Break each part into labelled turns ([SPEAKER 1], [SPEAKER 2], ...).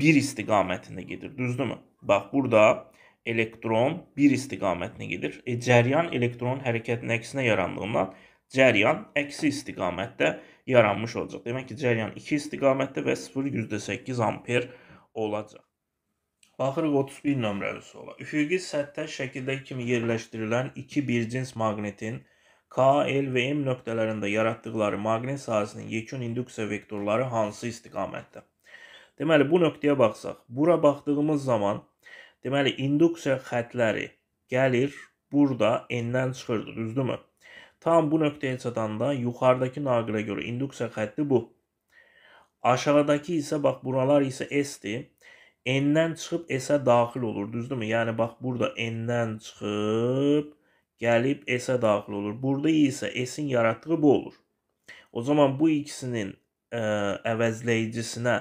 [SPEAKER 1] 1 istiqamətində gedir, düzdürmü? Bax, burada elektron 1 istiqamətinə gedir. E, cəryan elektronun hərəkətinin əksinə yarandığından cəryan əksi istiqamətdə yaranmış olacaq. Demək ki, cəryan 2 istiqamətdə və 0,8 amper olacaq. Baxırıq 31 nömrəli sola. Üfüqi səthdə şəkildəki kimi yerləşdirilən iki bircins magnetin K, L və M nöqtələrində yaratdıqları maqnit sahəsinin yekun induksiya vektorları hansı istiqamətdə? Deməli bu nöqtəyə baxsaq, bura baxdığımız zaman deməli induksiya xətləri gəlir burada n-dən çıxırdı, düzdürmü? Tam bu nöqtəyə çatanda yuxarıdakı naqilə görə induksiya xətti bu. Aşağıdakı isə bax buralar isə S-dir. N-dən çıxıb S-ə daxil olur, düzdürmü? Yəni bax burada N-dən çıxıb gəlib S-ə daxil olur. Burada isə S-in yaratdığı bu olur. O zaman bu ikisinin ə, əvəzləyicisinə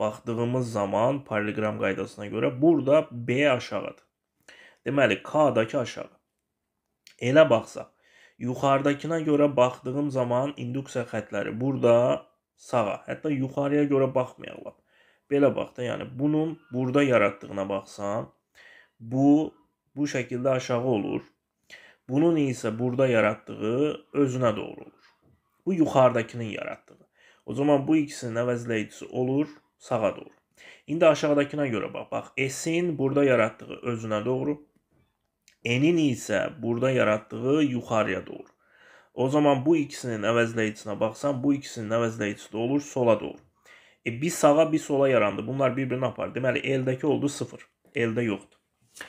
[SPEAKER 1] baxdığımız zaman paralelgram qaydasına görə burada B aşağıdır. Deməli K-dakı aşağı. Elə baxsaq, yuxarıdakına görə baxdığım zaman induksiya xətləri burada sağa, hətta yuxarıya görə baxmayaq lap. Belə bax da, yəni bunun burada yaratdığına baxsam, bu bu şəkildə aşağı olur. Bunun isə burada yaratdığı özünə doğru olur. Bu yuxarıdakının yaratdığı. O zaman bu ikisinin əvəzləyicisi olur sağa doğru. İndi aşağıdakına görə bax. Bax, S-in burada yaratdığı özünə doğru, N-in isə burada yaratdığı yuxarıya doğru. O zaman bu ikisinin əvəzləyicinə baxsan, bu ikisinin əvəzləyicisi də olur sola doğru. E, bir sağa, bir sola yarandı. Bunlar bir-birini apar. Deməli, L-dəki oldu 0. L-də yoxdur.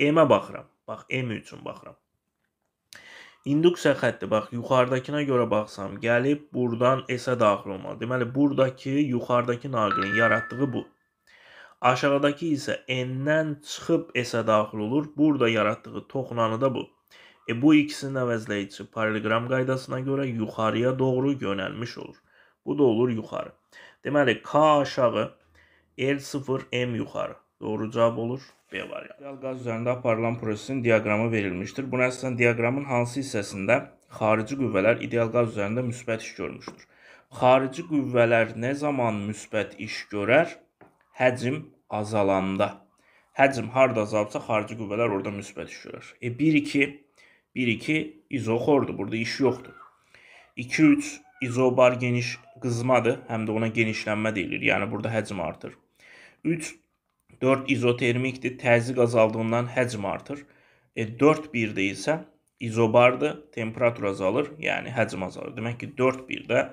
[SPEAKER 1] M-ə baxıram. Bax, M üçün baxıram induksiya xətti bax yuxarıdakına görə baxsam gəlib burdan S-ə daxil olmalı. Deməli buradakı yuxarıdakı naqilin yaratdığı bu. Aşağıdakı isə n-dən çıxıb S-ə daxil olur. Burada yaratdığı toxunanı da bu. E bu ikisinin əvəzləyici paraleloqram qaydasına görə yuxarıya doğru yönəlmiş olur. Bu da olur yuxarı. Deməli K aşağı, L0, M yuxarı. Doğru cavab olur. B variantı. İdeal qaz üzərində aparılan prosesin diaqramı verilmişdir. Buna əsasən diaqramın hansı hissəsində xarici qüvvələr ideal qaz üzərində müsbət iş görmüşdür. Xarici qüvvələr nə zaman müsbət iş görər? Həcm azalanda. Həcm harda azalsa xarici qüvvələr orada müsbət iş görər. E 1 2 1 2 izoxordur. Burada iş yoxdur. 2 3 izobar geniş qızmadır. Həm də ona genişlənmə deyilir. Yəni burada həcm artır. 3 4 izotermikdir. Təzyiq azaldığından həcm artır. E, 4 1 deyilsə izobardır. Temperatur azalır. Yəni həcm azalır. Demək ki 4 1-də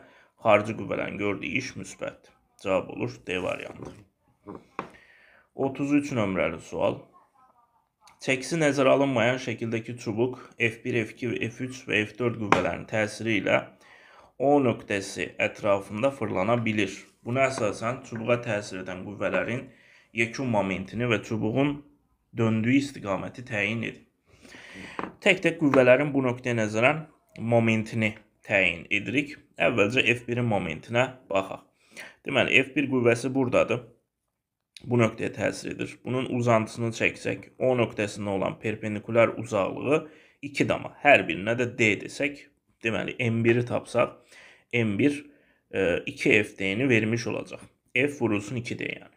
[SPEAKER 1] xarici qüvvələrin gördüyü iş müsbətdir. Cavab olur D variantı. 33 nömrəli sual. Çəkisi nəzərə alınmayan şəkildəki çubuq F1, F2, F3 və F4 qüvvələrinin təsiri ilə O nöqtəsi ətrafında fırlana bilir. Buna əsasən çubuğa təsir edən qüvvələrin yekun momentini və çubuğun döndüyü istiqaməti təyin edin. Tək-tək qüvvələrin bu nöqtəyə nəzərən momentini təyin edirik. Əvvəlcə F1-in momentinə baxaq. Deməli F1 qüvvəsi burdadır. Bu nöqtəyə təsir edir. Bunun uzantısını çəksək, O nöqtəsində olan perpendikulyar uzaqlığı 2 dama. Hər birinə də D desək, deməli M1-i tapsaq, M1 2 FD-ni vermiş olacaq. F vurulsun 2D yəni.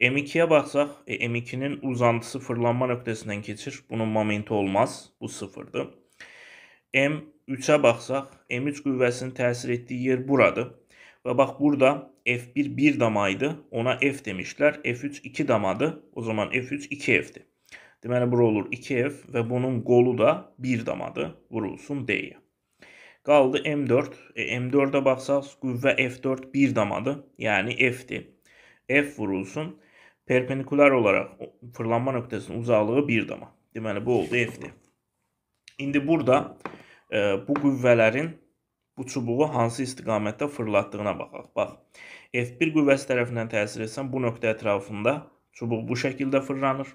[SPEAKER 1] M2'ye baksak e, M2'nin uzantısı fırlanma nöqtəsindən keçir. Bunun momenti olmaz. Bu sıfırdır. M3'e baksak M3 qüvvəsinin təsir etdiyi yer buradır. Və bax burada F1 1 damaydı. Ona F demişlər. F3 2 damadı. O zaman F3 2F'dir. Deməli bura olur 2F və bunun qolu da 1 damadı. Vurulsun D-yə. Qaldı M4. E, M4'e baxsaq qüvvə F4 1 damadı. Yəni F-dir. F vurulsun. Perpendikulyar olaraq fırlanma nöqtəsinin uzaqlığı 1 dama. Deməli bu oldu F-dir. İndi burada e, bu qüvvələrin bu çubuğu hansı istiqamətdə fırlatdığına baxaq. Bax, F1 qüvvəsi tərəfindən təsir etsən bu nöqtə ətrafında çubuq bu şəkildə fırlanır.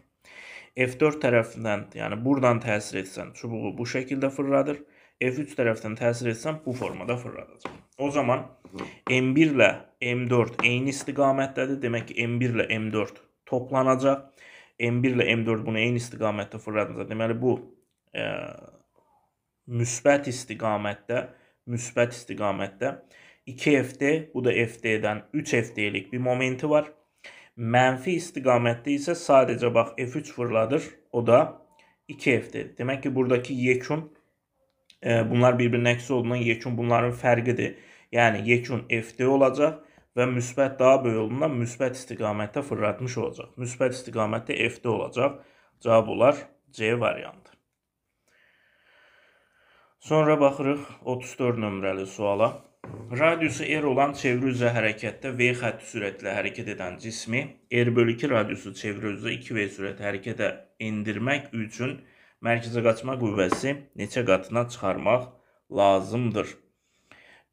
[SPEAKER 1] F4 tərəfindən, yəni buradan təsir etsən çubuğu bu şəkildə fırladır. F3 tərəfdən təsir etsəm bu formada fırladacaq. O zaman M1 ilə M4 eyni istiqamətdədir. Demək ki, M1 ilə M4 toplanacaq. M1 ilə M4 bunu eyni istiqamətdə fırladacaq. Deməli bu e, müsbət istiqamətdə, müsbət istiqamətdə 2FD, bu da FD-dən 3FD-lik bir momenti var. Mənfi istiqamətdə isə sadəcə bax F3 fırladır, o da 2FD. Demək ki, buradakı yekun bunlar bir-birinə əks olduğundan yekun bunların fərqidir. Yəni yekun FD olacaq və müsbət daha böyük olduğundan müsbət istiqamətdə fırlatmış olacaq. Müsbət istiqamətdə FD olacaq. Cavab olar C variantı. Sonra baxırıq 34 nömrəli suala. Radiusu R olan çeviri üzrə hərəkətdə V xətti sürətlə hərəkət edən cismi R bölü 2 radiusu çeviri üzrə 2V sürət hərəkətə endirmək üçün mərkəzə qaçma qüvvəsi neçə qatına çıxarmaq lazımdır.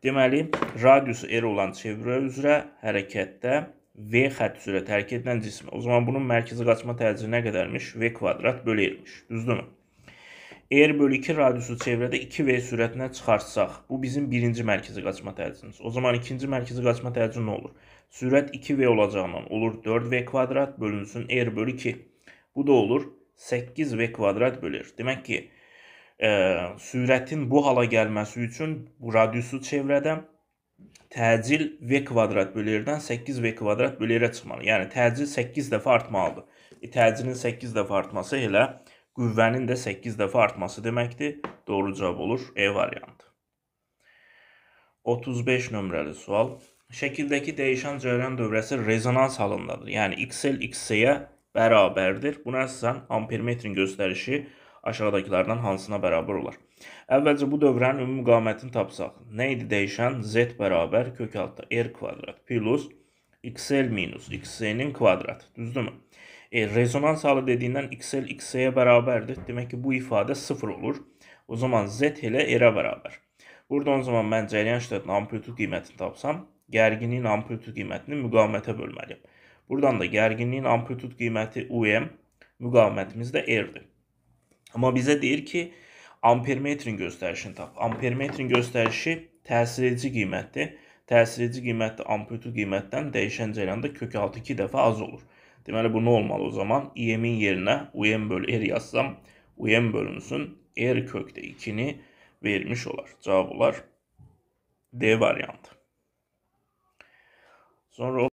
[SPEAKER 1] Deməli, radiusu r olan çevrə üzrə hərəkətdə V xətt üzrə tərk edilən cism. O zaman bunun mərkəzə qaçma təcili nə qədərmiş? V kvadrat bölü r-miş. Düzdürmü? R bölü 2 radiusu çevrədə 2V sürətinə çıxarsaq, bu bizim birinci mərkəzi qaçma təcilimiz. O zaman ikinci mərkəzi qaçma təcili nə olur? Sürət 2V olacağından olur 4V kvadrat bölünsün R bölü 2. Bu da olur 8 v kvadrat bölür. Demək ki, e, sürətin bu hala gəlməsi üçün bu radiusu çevrədə təcil v kvadrat bölürdən 8 v kvadrat bölürə çıxmalı. Yəni təcil 8 dəfə artmalıdır. E, təcilin 8 dəfə artması elə qüvvənin də 8 dəfə artması deməkdir. Doğru cavab olur E variantı. 35 nömrəli sual. Şəkildəki dəyişən cərəyan dövrəsi rezonans halındadır. Yəni XL XC-yə bərabərdir. Buna əsasən ampermetrin göstərişi aşağıdakılardan hansına bərabər olar? Əvvəlcə bu dövrənin ümumi qamətini tapsaq. Nə idi dəyişən? Z bərabər kök altda R kvadrat plus XL minus XC-nin kvadratı. Düzdürmü? E, rezonans halı dediyindən XL XC-yə bərabərdir. Demək ki, bu ifadə 0 olur. O zaman Z elə R-ə bərabər. Burada o zaman mən cəryan şiddətinin amplitud qiymətini tapsam, gərginliyin amplitud qiymətini müqavimətə bölməliyəm. Buradan da gerginliğin amplitud qiyməti UM, müqavimətimiz də R-dir. Amma bizə deyir ki, ampermetrin göstərişini tap. Ampermetrin göstərişi təsir edici qiymətdir. Təsir edici qiymət də amplitud qiymətdən dəyişən cərəndə kök altı 2 dəfə az olur. Deməli bu nə olmalı o zaman? IM-in yerinə UM bölü R yazsam, UM bölünsün R kökdə 2-ni vermiş olar. Cavab olar D variantı. Sonra